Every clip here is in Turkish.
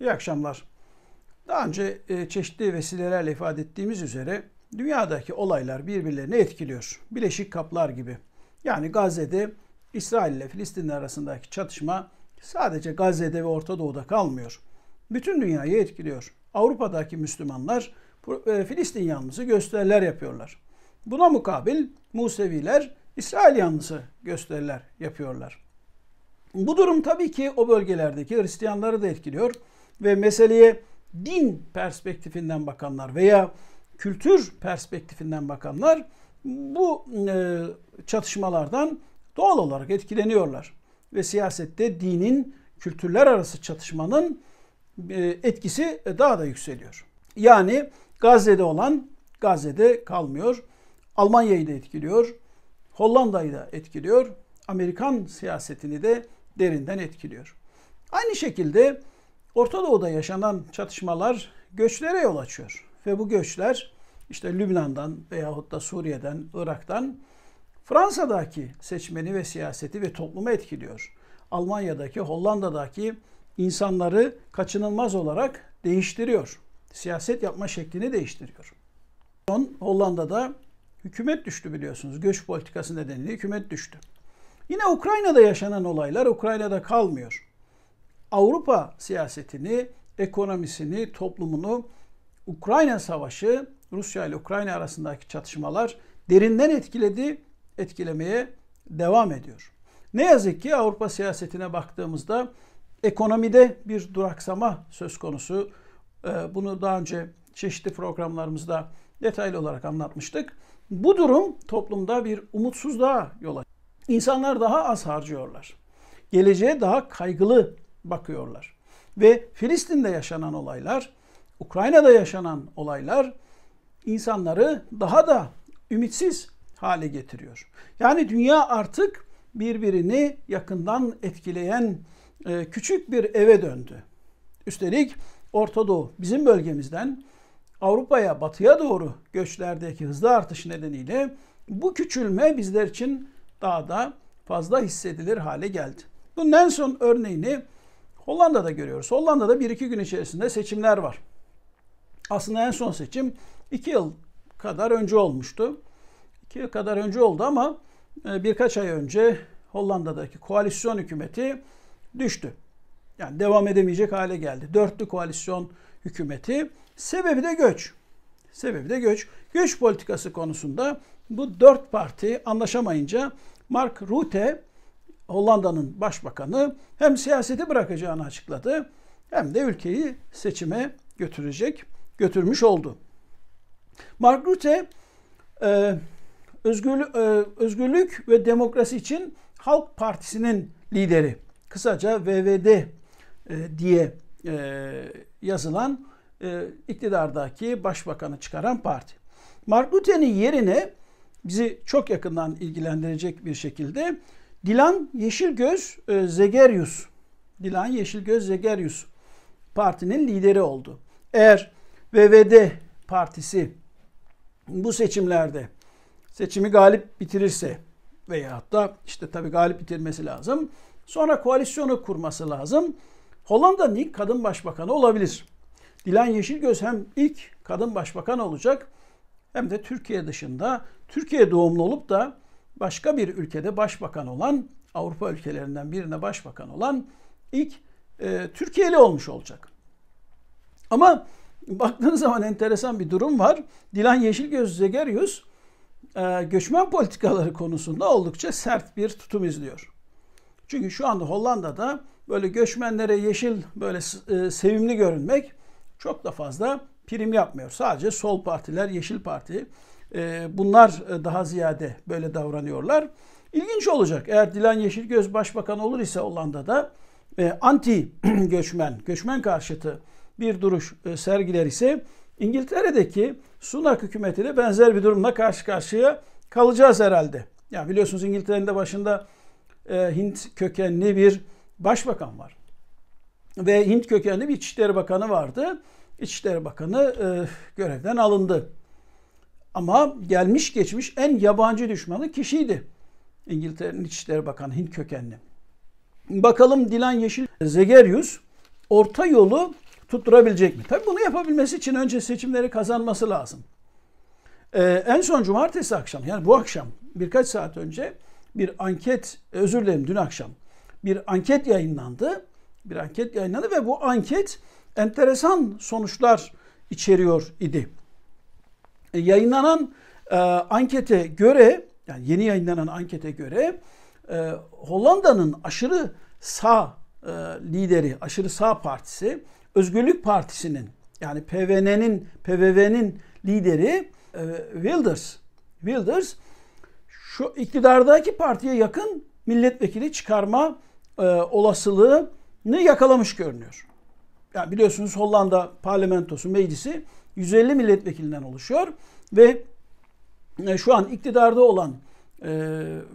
İyi akşamlar. Daha önce e, çeşitli vesilelerle ifade ettiğimiz üzere dünyadaki olaylar birbirlerini etkiliyor. Bileşik kaplar gibi. Yani Gazze'de İsrail ile Filistin arasındaki çatışma sadece Gazze'de ve Orta Doğu'da kalmıyor. Bütün dünyayı etkiliyor. Avrupa'daki Müslümanlar e, Filistin yanlısı gösteriler yapıyorlar. Buna mukabil Museviler İsrail yanlısı gösteriler yapıyorlar. Bu durum tabii ki o bölgelerdeki Hristiyanları da etkiliyor ve meseleye din perspektifinden bakanlar veya kültür perspektifinden bakanlar bu e, çatışmalardan doğal olarak etkileniyorlar. Ve siyasette dinin kültürler arası çatışmanın e, etkisi daha da yükseliyor. Yani Gazze'de olan Gazze'de kalmıyor. Almanya'yı da etkiliyor. Hollanda'yı da etkiliyor. Amerikan siyasetini de derinden etkiliyor. Aynı şekilde Orta Doğu'da yaşanan çatışmalar göçlere yol açıyor. Ve bu göçler işte Lübnan'dan veyahut da Suriye'den, Irak'tan Fransa'daki seçmeni ve siyaseti ve toplumu etkiliyor. Almanya'daki, Hollanda'daki insanları kaçınılmaz olarak değiştiriyor. Siyaset yapma şeklini değiştiriyor. Son Hollanda'da hükümet düştü biliyorsunuz. Göç politikası nedeniyle hükümet düştü. Yine Ukrayna'da yaşanan olaylar Ukrayna'da kalmıyor. Avrupa siyasetini, ekonomisini, toplumunu Ukrayna Savaşı, Rusya ile Ukrayna arasındaki çatışmalar derinden etkiledi, etkilemeye devam ediyor. Ne yazık ki Avrupa siyasetine baktığımızda ekonomide bir duraksama söz konusu. Ee, bunu daha önce çeşitli programlarımızda detaylı olarak anlatmıştık. Bu durum toplumda bir umutsuzluğa yol açıyor. İnsanlar daha az harcıyorlar. Geleceğe daha kaygılı bakıyorlar. Ve Filistin'de yaşanan olaylar, Ukrayna'da yaşanan olaylar insanları daha da ümitsiz hale getiriyor. Yani dünya artık birbirini yakından etkileyen e, küçük bir eve döndü. Üstelik Orta Doğu bizim bölgemizden Avrupa'ya, batıya doğru göçlerdeki hızlı artış nedeniyle bu küçülme bizler için daha da fazla hissedilir hale geldi. Bunun en son örneğini Hollanda'da görüyoruz. Hollanda'da bir iki gün içerisinde seçimler var. Aslında en son seçim iki yıl kadar önce olmuştu. İki yıl kadar önce oldu ama e, birkaç ay önce Hollanda'daki koalisyon hükümeti düştü. Yani devam edemeyecek hale geldi. Dörtlü koalisyon hükümeti. Sebebi de göç. Sebebi de göç. Göç politikası konusunda bu dört parti anlaşamayınca Mark Rutte Hollanda'nın başbakanı hem siyaseti bırakacağını açıkladı hem de ülkeyi seçime götürecek, götürmüş oldu. Mark Rutte e, e, özgürlük ve demokrasi için Halk Partisi'nin lideri. Kısaca VVD e, diye yazılan iktidardaki başbakanı çıkaran parti. Mark Rutte'nin yerine bizi çok yakından ilgilendirecek bir şekilde Dilan Yeşilgöz e, Zegerius, Dilan Yeşilgöz Zegerius partinin lideri oldu. Eğer VVD partisi bu seçimlerde seçimi galip bitirirse veya hatta işte tabii galip bitirmesi lazım. Sonra koalisyonu kurması lazım. Hollanda'nın ilk kadın başbakanı olabilir. Dilan Yeşilgöz hem ilk kadın başbakan olacak hem de Türkiye dışında Türkiye doğumlu olup da başka bir ülkede başbakan olan Avrupa ülkelerinden birine başbakan olan ilk e, Türkiye'li olmuş olacak. Ama baktığınız zaman enteresan bir durum var. Dilan Yeşilgöz Zegeryüz e, göçmen politikaları konusunda oldukça sert bir tutum izliyor. Çünkü şu anda Hollanda'da böyle göçmenlere yeşil böyle e, sevimli görünmek çok da fazla prim yapmıyor. Sadece sol partiler, yeşil parti ee, bunlar e, daha ziyade böyle davranıyorlar. İlginç olacak. Eğer Dilan Yeşilgöz başbakan olur ise Hollanda'da e, anti göçmen, göçmen karşıtı bir duruş e, sergiler ise İngiltere'deki Sunak hükümetiyle benzer bir durumla karşı karşıya kalacağız herhalde. Ya biliyorsunuz İngiltere'nin de başında Hint kökenli bir başbakan var. Ve Hint kökenli bir İçişleri Bakanı vardı. İçişleri Bakanı görevden alındı. Ama gelmiş geçmiş en yabancı düşmanı kişiydi. İngiltere'nin İçişleri Bakanı Hint kökenli. Bakalım Dilan Yeşil Zegerius orta yolu tutturabilecek mi? Tabii bunu yapabilmesi için önce seçimleri kazanması lazım. Ee, en son cumartesi akşam yani bu akşam birkaç saat önce bir anket özür dilerim dün akşam bir anket yayınlandı. Bir anket yayınlandı ve bu anket enteresan sonuçlar içeriyor idi. E, yayınlanan e, ankete göre yani yeni yayınlanan ankete göre e, Hollanda'nın aşırı sağ e, lideri, aşırı sağ partisi Özgürlük Partisi'nin yani PVN'nin, PVV'nin lideri e, Wilders. Wilders şu iktidardaki partiye yakın milletvekili çıkarma e, olasılığını yakalamış görünüyor yani biliyorsunuz Hollanda parlamentosu meclisi 150 milletvekilinden oluşuyor ve e, şu an iktidarda olan e,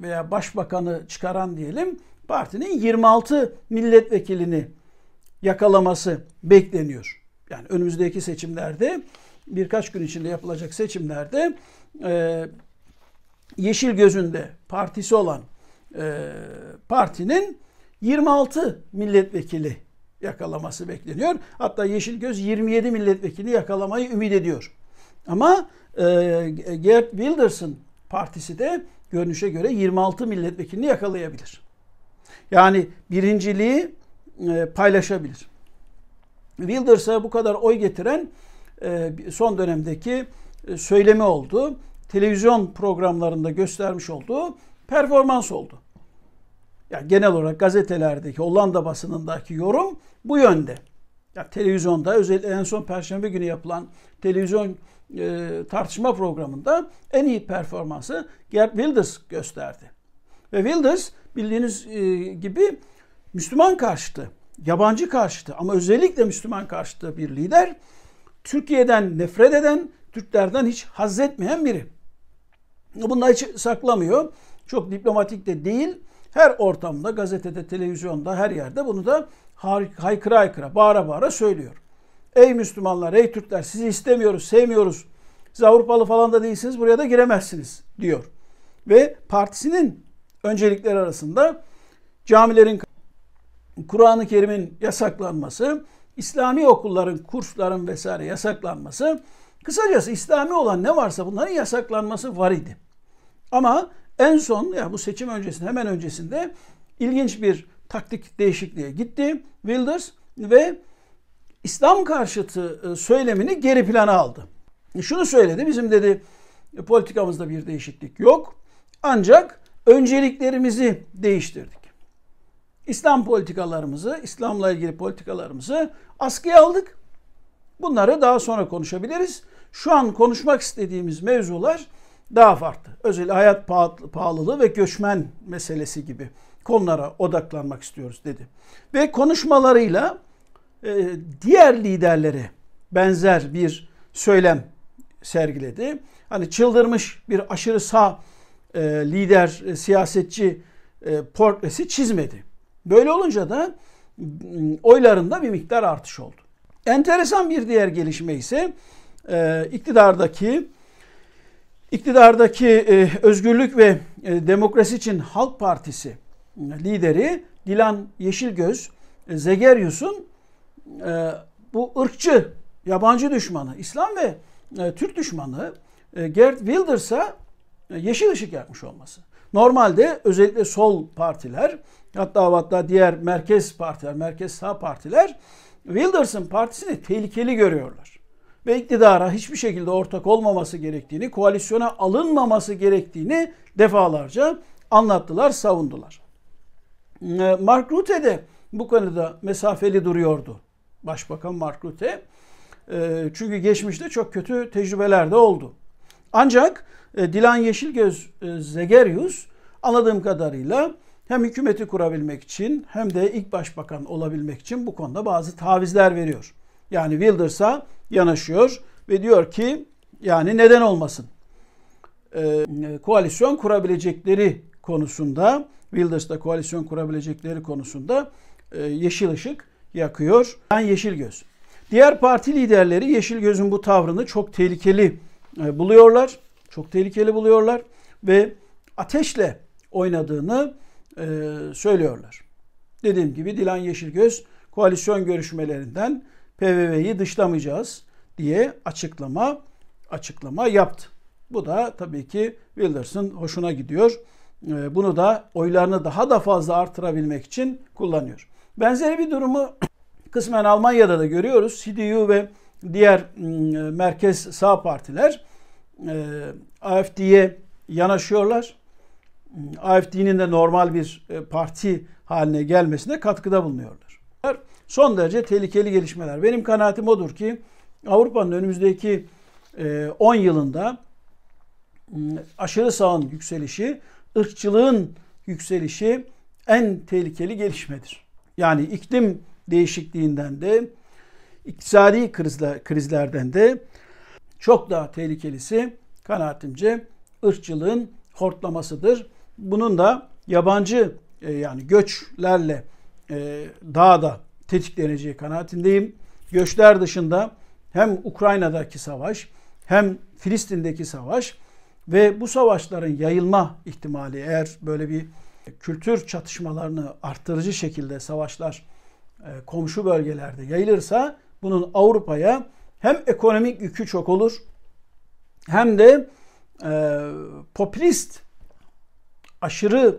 veya başbakanı çıkaran diyelim partinin 26 milletvekilini yakalaması bekleniyor. Yani önümüzdeki seçimlerde birkaç gün içinde yapılacak seçimlerde e, yeşil gözünde partisi olan partinin 26 milletvekili yakalaması bekleniyor. Hatta Yeşilgöz 27 milletvekili yakalamayı ümit ediyor. Ama e, Gerd Wilders'ın partisi de görünüşe göre 26 milletvekilini yakalayabilir. Yani birinciliği e, paylaşabilir. Wilders'a bu kadar oy getiren e, son dönemdeki e, söylemi oldu. Televizyon programlarında göstermiş olduğu performans oldu ya genel olarak gazetelerdeki Hollanda basınındaki yorum bu yönde. Ya televizyonda özellikle en son perşembe günü yapılan televizyon e, tartışma programında en iyi performansı Gerd Wilders gösterdi. Ve Wilders bildiğiniz e, gibi Müslüman karşıtı, yabancı karşıtı ama özellikle Müslüman karşıtı bir lider. Türkiye'den nefret eden, Türklerden hiç haz etmeyen biri. Bunları hiç saklamıyor. Çok diplomatik de değil her ortamda, gazetede, televizyonda, her yerde bunu da haykıra haykıra, bağıra bağıra söylüyor. Ey Müslümanlar, ey Türkler sizi istemiyoruz, sevmiyoruz. Siz Avrupalı falan da değilsiniz, buraya da giremezsiniz diyor. Ve partisinin öncelikleri arasında camilerin, Kur'an-ı Kerim'in yasaklanması, İslami okulların, kursların vesaire yasaklanması, kısacası İslami olan ne varsa bunların yasaklanması var idi. Ama en son yani bu seçim öncesinde hemen öncesinde ilginç bir taktik değişikliğe gitti Wilders ve İslam karşıtı e, söylemini geri plana aldı. E, şunu söyledi bizim dedi politikamızda bir değişiklik yok ancak önceliklerimizi değiştirdik. İslam politikalarımızı, İslam'la ilgili politikalarımızı askıya aldık. Bunları daha sonra konuşabiliriz. Şu an konuşmak istediğimiz mevzular daha farklı. özellikle hayat pahalılığı ve göçmen meselesi gibi konulara odaklanmak istiyoruz dedi. Ve konuşmalarıyla e, diğer liderlere benzer bir söylem sergiledi. Hani çıldırmış bir aşırı sağ e, lider e, siyasetçi e, portresi çizmedi. Böyle olunca da oylarında bir miktar artış oldu. Enteresan bir diğer gelişme ise e, iktidardaki İktidardaki e, özgürlük ve e, demokrasi için Halk Partisi e, lideri Dilan Yeşilgöz e, Zegerius'un e, bu ırkçı, yabancı düşmanı, İslam ve e, Türk düşmanı e, Gerd Wilders'a e, yeşil ışık yakmış olması. Normalde özellikle sol partiler hatta hatta diğer merkez partiler, merkez sağ partiler Wilders'ın partisini tehlikeli görüyorlar ve iktidara hiçbir şekilde ortak olmaması gerektiğini, koalisyona alınmaması gerektiğini defalarca anlattılar, savundular. Ee, Mark Rutte de bu konuda mesafeli duruyordu. Başbakan Mark Rutte. E, çünkü geçmişte çok kötü tecrübeler de oldu. Ancak e, Dilan Yeşilgöz e, Zegerius anladığım kadarıyla hem hükümeti kurabilmek için hem de ilk başbakan olabilmek için bu konuda bazı tavizler veriyor yani Wilders'a yanaşıyor ve diyor ki yani neden olmasın? Ee, koalisyon kurabilecekleri konusunda Wilders'ta koalisyon kurabilecekleri konusunda e, yeşil ışık yakıyor. Ben yeşil göz. Diğer parti liderleri yeşil gözün bu tavrını çok tehlikeli e, buluyorlar. Çok tehlikeli buluyorlar ve ateşle oynadığını e, söylüyorlar. Dediğim gibi Dilan Yeşilgöz koalisyon görüşmelerinden PVV'yi dışlamayacağız diye açıklama açıklama yaptı. Bu da tabii ki Wilders'ın hoşuna gidiyor. Ee, bunu da oylarını daha da fazla artırabilmek için kullanıyor. Benzeri bir durumu kısmen Almanya'da da görüyoruz. CDU ve diğer ıı, merkez sağ partiler ıı, AFD'ye yanaşıyorlar. AFD'nin de normal bir ıı, parti haline gelmesine katkıda bulunuyorlar son derece tehlikeli gelişmeler. Benim kanaatim odur ki Avrupa'nın önümüzdeki 10 e, yılında aşırı sağın yükselişi, ırkçılığın yükselişi en tehlikeli gelişmedir. Yani iklim değişikliğinden de, iktisadi krizlerden de çok daha tehlikelisi kanaatimce ırkçılığın hortlamasıdır. Bunun da yabancı e, yani göçlerle e, daha da tetikleneceği kanaatindeyim. Göçler dışında hem Ukrayna'daki savaş hem Filistin'deki savaş ve bu savaşların yayılma ihtimali eğer böyle bir kültür çatışmalarını arttırıcı şekilde savaşlar e, komşu bölgelerde yayılırsa bunun Avrupa'ya hem ekonomik yükü çok olur hem de e, popülist aşırı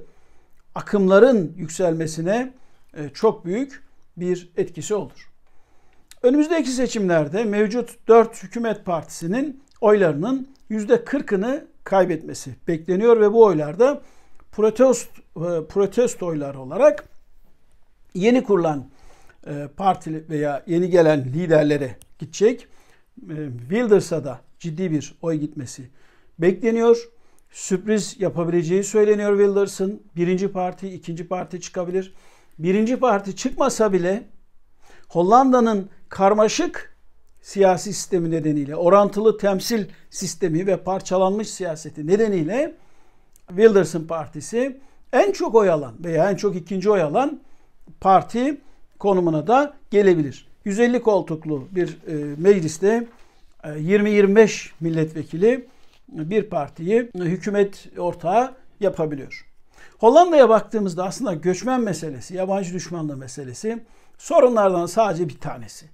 akımların yükselmesine e, çok büyük bir etkisi olur. Önümüzdeki seçimlerde mevcut 4 hükümet partisinin oylarının %40'ını kaybetmesi bekleniyor ve bu oylarda protest, e, protesto oyları olarak yeni kurulan e, partili veya yeni gelen liderlere gidecek. E, Wilders'a da ciddi bir oy gitmesi bekleniyor. Sürpriz yapabileceği söyleniyor Wilders'ın. Birinci parti, ikinci parti çıkabilir birinci parti çıkmasa bile Hollanda'nın karmaşık siyasi sistemi nedeniyle, orantılı temsil sistemi ve parçalanmış siyaseti nedeniyle Wilders'ın partisi en çok oy alan veya en çok ikinci oy alan parti konumuna da gelebilir. 150 koltuklu bir e, mecliste 20-25 e, milletvekili bir partiyi hükümet ortağı yapabiliyor. Hollanda'ya baktığımızda aslında göçmen meselesi, yabancı düşmanlığı meselesi sorunlardan sadece bir tanesi.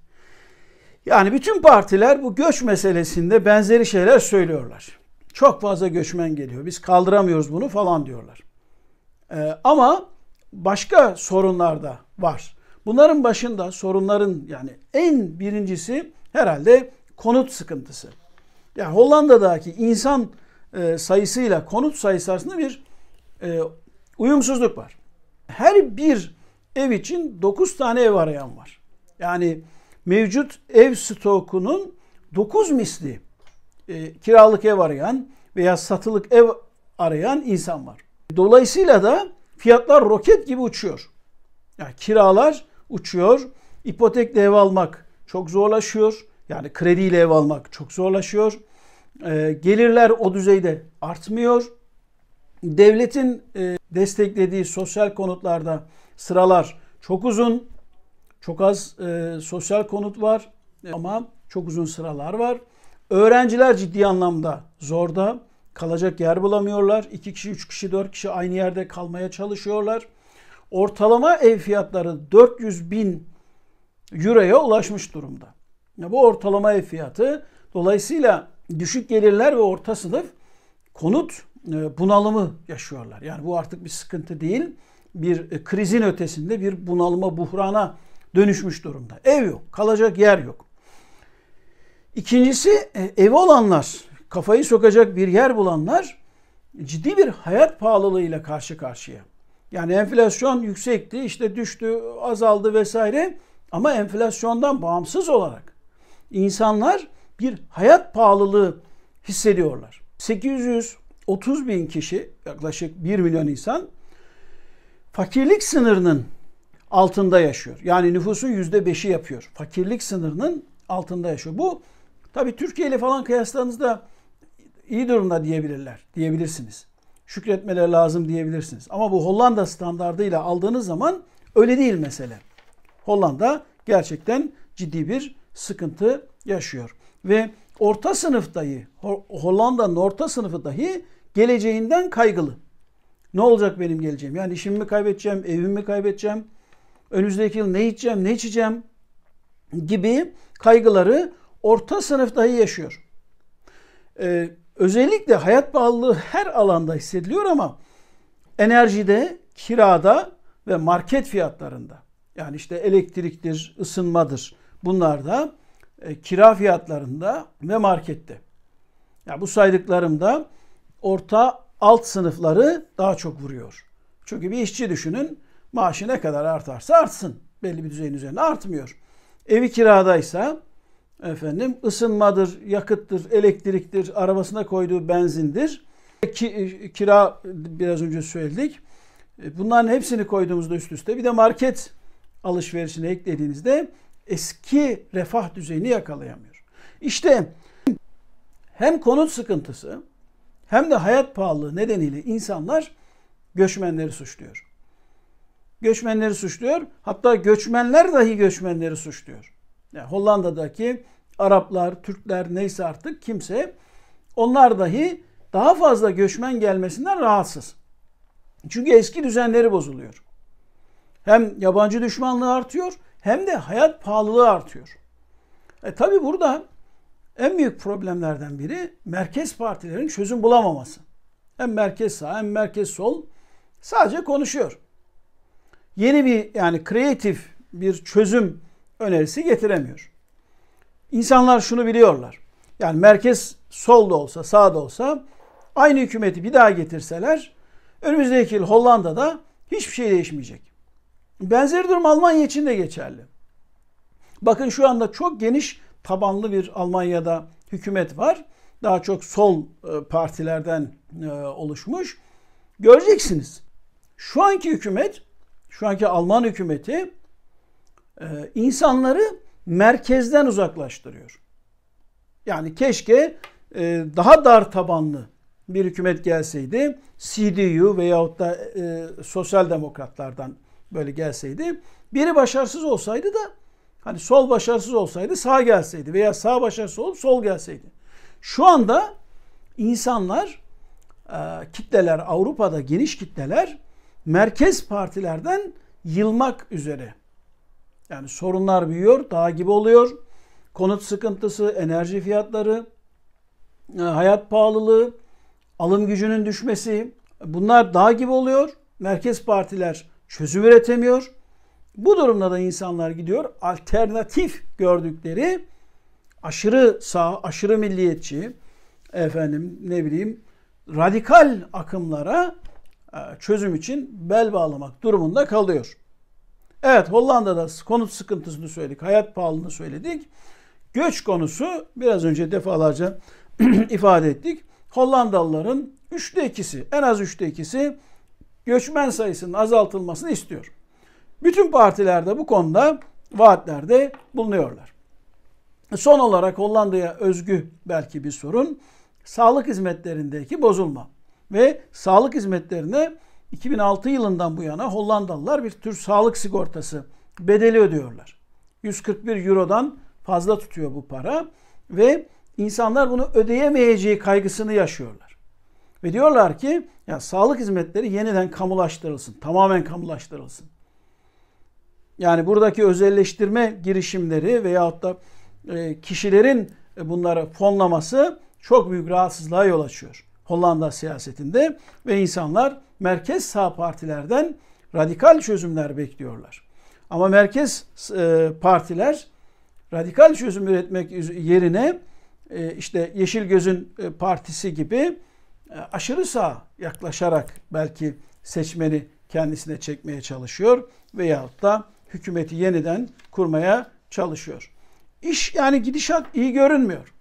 Yani bütün partiler bu göç meselesinde benzeri şeyler söylüyorlar. Çok fazla göçmen geliyor. Biz kaldıramıyoruz bunu falan diyorlar. Ee, ama başka sorunlar da var. Bunların başında sorunların yani en birincisi herhalde konut sıkıntısı. Yani Hollanda'daki insan e, sayısıyla konut sayısı arasında bir e, Uyumsuzluk var. Her bir ev için 9 tane ev arayan var. Yani mevcut ev stokunun 9 misli e, kiralık ev arayan veya satılık ev arayan insan var. Dolayısıyla da fiyatlar roket gibi uçuyor. Yani kiralar uçuyor. İpotekle ev almak çok zorlaşıyor. Yani krediyle ev almak çok zorlaşıyor. E, gelirler o düzeyde artmıyor. Devletin e, desteklediği sosyal konutlarda sıralar çok uzun. Çok az e, sosyal konut var ama çok uzun sıralar var. Öğrenciler ciddi anlamda zorda. Kalacak yer bulamıyorlar. 2 kişi, 3 kişi, 4 kişi aynı yerde kalmaya çalışıyorlar. Ortalama ev fiyatları 400 bin euroya ulaşmış durumda. Ya bu ortalama ev fiyatı. Dolayısıyla düşük gelirler ve orta sınıf konut e, bunalımı yaşıyorlar. Yani bu artık bir sıkıntı değil. Bir e, krizin ötesinde bir bunalıma, buhrana dönüşmüş durumda. Ev yok, kalacak yer yok. İkincisi e, evi olanlar, kafayı sokacak bir yer bulanlar ciddi bir hayat pahalılığıyla karşı karşıya. Yani enflasyon yüksekti, işte düştü, azaldı vesaire ama enflasyondan bağımsız olarak insanlar bir hayat pahalılığı hissediyorlar. 800, 30 bin kişi yaklaşık 1 milyon insan fakirlik sınırının altında yaşıyor. Yani nüfusun yüzde beşi yapıyor. Fakirlik sınırının altında yaşıyor. Bu tabi Türkiye ile falan kıyasladığınızda iyi durumda diyebilirler, diyebilirsiniz. Şükretmeleri lazım diyebilirsiniz. Ama bu Hollanda standartıyla aldığınız zaman öyle değil mesele. Hollanda gerçekten ciddi bir sıkıntı yaşıyor. Ve orta sınıf dahi Hollanda'nın orta sınıfı dahi geleceğinden kaygılı. Ne olacak benim geleceğim? Yani işimi mi kaybedeceğim, evimi mi kaybedeceğim, önümüzdeki yıl ne içeceğim, ne içeceğim gibi kaygıları orta sınıf dahi yaşıyor. Ee, özellikle hayat bağlılığı her alanda hissediliyor ama enerjide, kirada ve market fiyatlarında. Yani işte elektriktir, ısınmadır bunlar da. E, kira fiyatlarında ve markette. Ya yani bu saydıklarımda orta alt sınıfları daha çok vuruyor. Çünkü bir işçi düşünün maaşı ne kadar artarsa artsın. Belli bir düzeyin üzerine artmıyor. Evi kiradaysa efendim ısınmadır, yakıttır, elektriktir, arabasına koyduğu benzindir. E, ki, e, kira biraz önce söyledik. Bunların hepsini koyduğumuzda üst üste bir de market alışverişine eklediğinizde eski refah düzeyini yakalayamıyor. İşte hem konut sıkıntısı hem de hayat pahalılığı nedeniyle insanlar göçmenleri suçluyor. Göçmenleri suçluyor. Hatta göçmenler dahi göçmenleri suçluyor. Yani Hollanda'daki Araplar, Türkler neyse artık kimse onlar dahi daha fazla göçmen gelmesinden rahatsız. Çünkü eski düzenleri bozuluyor. Hem yabancı düşmanlığı artıyor hem de hayat pahalılığı artıyor. E tabi burada en büyük problemlerden biri merkez partilerin çözüm bulamaması. Hem merkez sağ hem merkez sol sadece konuşuyor. Yeni bir yani kreatif bir çözüm önerisi getiremiyor. İnsanlar şunu biliyorlar. Yani merkez sol da olsa sağ da olsa aynı hükümeti bir daha getirseler önümüzdeki yıl Hollanda'da hiçbir şey değişmeyecek. Benzer durum Almanya için de geçerli. Bakın şu anda çok geniş tabanlı bir Almanya'da hükümet var. Daha çok sol e, partilerden e, oluşmuş. Göreceksiniz. Şu anki hükümet, şu anki Alman hükümeti e, insanları merkezden uzaklaştırıyor. Yani keşke daha dar tabanlı bir hükümet gelseydi CDU veyahut da e, sosyal demokratlardan böyle gelseydi. Biri başarısız olsaydı da hani sol başarısız olsaydı sağ gelseydi veya sağ başarısız olup sol gelseydi. Şu anda insanlar e, kitleler Avrupa'da geniş kitleler merkez partilerden yılmak üzere. Yani sorunlar büyüyor, dağ gibi oluyor. Konut sıkıntısı, enerji fiyatları, e, hayat pahalılığı, alım gücünün düşmesi bunlar dağ gibi oluyor. Merkez partiler çözüm üretemiyor. Bu durumda da insanlar gidiyor alternatif gördükleri aşırı sağ, aşırı milliyetçi efendim ne bileyim radikal akımlara e, çözüm için bel bağlamak durumunda kalıyor. Evet Hollanda'da konut sıkıntısını söyledik, hayat pahalılığını söyledik. Göç konusu biraz önce defalarca ifade ettik. Hollandalıların üçte ikisi, en az üçte ikisi göçmen sayısının azaltılmasını istiyor. Bütün partilerde bu konuda vaatlerde bulunuyorlar. Son olarak Hollanda'ya özgü belki bir sorun sağlık hizmetlerindeki bozulma ve sağlık hizmetlerine 2006 yılından bu yana Hollandalılar bir tür sağlık sigortası bedeli ödüyorlar. 141 Euro'dan fazla tutuyor bu para ve insanlar bunu ödeyemeyeceği kaygısını yaşıyorlar. Ve diyorlar ki ya sağlık hizmetleri yeniden kamulaştırılsın. Tamamen kamulaştırılsın. Yani buradaki özelleştirme girişimleri veyahut da e, kişilerin e, bunları fonlaması çok büyük rahatsızlığa yol açıyor. Hollanda siyasetinde ve insanlar merkez sağ partilerden radikal çözümler bekliyorlar. Ama merkez e, partiler radikal çözüm üretmek yerine işte Yeşil Göz'ün partisi gibi e, aşırı sağ yaklaşarak belki seçmeni kendisine çekmeye çalışıyor veyahut da hükümeti yeniden kurmaya çalışıyor. İş yani gidişat iyi görünmüyor.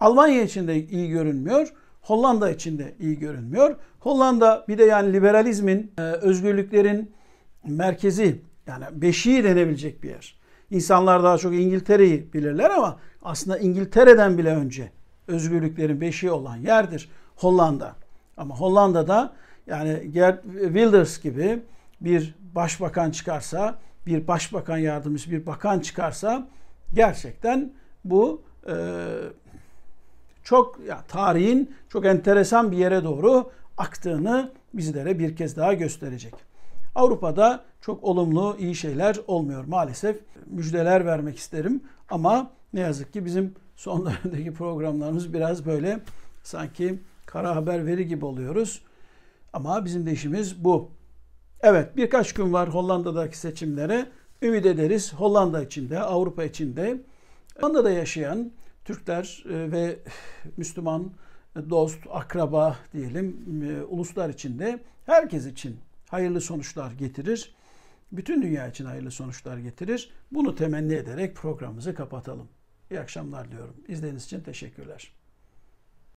Almanya için de iyi görünmüyor. Hollanda için de iyi görünmüyor. Hollanda bir de yani liberalizmin, e, özgürlüklerin merkezi yani beşiği denebilecek bir yer. İnsanlar daha çok İngiltere'yi bilirler ama aslında İngiltere'den bile önce özgürlüklerin beşiği olan yerdir. Hollanda. Ama Hollanda'da yani Gerd Wilders gibi bir başbakan çıkarsa, bir başbakan yardımcısı, bir bakan çıkarsa gerçekten bu e, çok ya, tarihin çok enteresan bir yere doğru aktığını bizlere bir kez daha gösterecek. Avrupa'da çok olumlu iyi şeyler olmuyor maalesef. Müjdeler vermek isterim ama ne yazık ki bizim son dönemdeki programlarımız biraz böyle sanki kara haber veri gibi oluyoruz. Ama bizim de işimiz bu. Evet birkaç gün var Hollanda'daki seçimlere. Ümit ederiz Hollanda içinde, Avrupa içinde. Hollanda'da yaşayan Türkler e, ve Müslüman e, dost, akraba diyelim e, uluslar içinde herkes için hayırlı sonuçlar getirir. Bütün dünya için hayırlı sonuçlar getirir. Bunu temenni ederek programımızı kapatalım. İyi akşamlar diyorum. İzlediğiniz için teşekkürler.